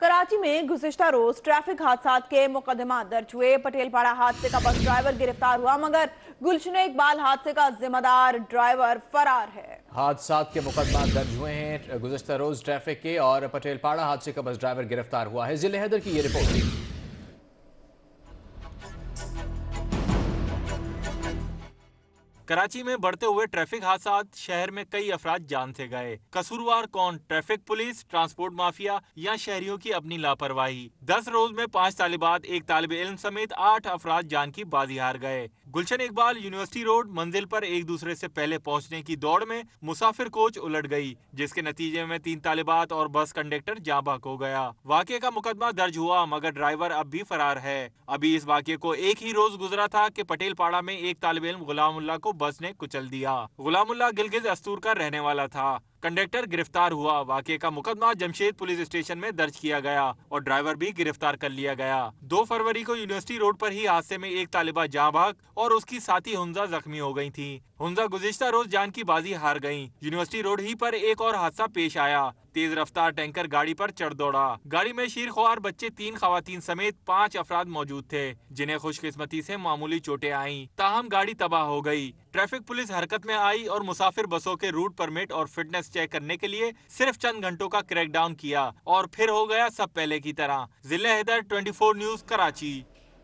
कराची में गुजश्ता रोज ट्रैफिक हादसा के मुकदमा दर्ज हुए पटेलपाड़ा हादसे का बस ड्राइवर गिरफ्तार हुआ मगर गुलशन इकबाल हादसे का जिम्मेदार ड्राइवर फरार है हादसा के मुकदमा दर्ज हुए हैं गुजश्ता रोज ट्रैफिक के और पटेलपाड़ा हादसे का बस ड्राइवर गिरफ्तार हुआ है जिले हैदर की ये रिपोर्ट कराची में बढ़ते हुए ट्रैफिक हादसा शहर में कई अफराद जान से गए कसूरवार कौन ट्रैफिक पुलिस ट्रांसपोर्ट माफिया या शहरियों की अपनी लापरवाही दस रोज में पाँच तालिबात एक तालब इलम समेत आठ अफराद जान की बाजी हार गए गुलशन इकबाल यूनिवर्सिटी रोड मंजिल आरोप एक दूसरे ऐसी पहले पहुँचने की दौड़ में मुसाफिर कोच उलट गयी जिसके नतीजे में तीन तालिबात और बस कंडक्टर जहाँ भाग हो गया वाक्य का मुकदमा दर्ज हुआ मगर ड्राइवर अब भी फरार है अभी इस वाक्य को एक ही रोज गुजरा था की पटेल पाड़ा में एक तालब इलम गुलामुल्ला को बस ने कुचल दिया गुलामुल्ला गिलगित अस्तूर का रहने वाला था कंडक्टर गिरफ्तार हुआ वाक्य का मुकदमा जमशेद पुलिस स्टेशन में दर्ज किया गया और ड्राइवर भी गिरफ्तार कर लिया गया दो फरवरी को यूनिवर्सिटी रोड पर ही हादसे में एक तालिबा जहाँ भाग और उसकी साथी हुंजा जख्मी हो गयी थी हुंजा गुजश्ता रोज जान की बाजी हार गयी यूनिवर्सिटी रोड ही आरोप एक और हादसा पेश आया तेज रफ्तार टैंकर गाड़ी आरोप चढ़ दौड़ा गाड़ी में शीर खुआर बच्चे तीन खातन समेत पाँच अफराद मौजूद थे जिन्हें खुशकिस्मती ऐसी मामूली चोटे आई ताहम गाड़ी तबाह हो गयी ट्रैफिक पुलिस हरकत में आई और मुसाफिर बसों के रूट परमिट और फिटनेस चेक करने के लिए सिर्फ चंद घंटों का क्रैकडाउन किया और फिर हो गया सब पहले की तरह जिले हैदर 24 न्यूज कराची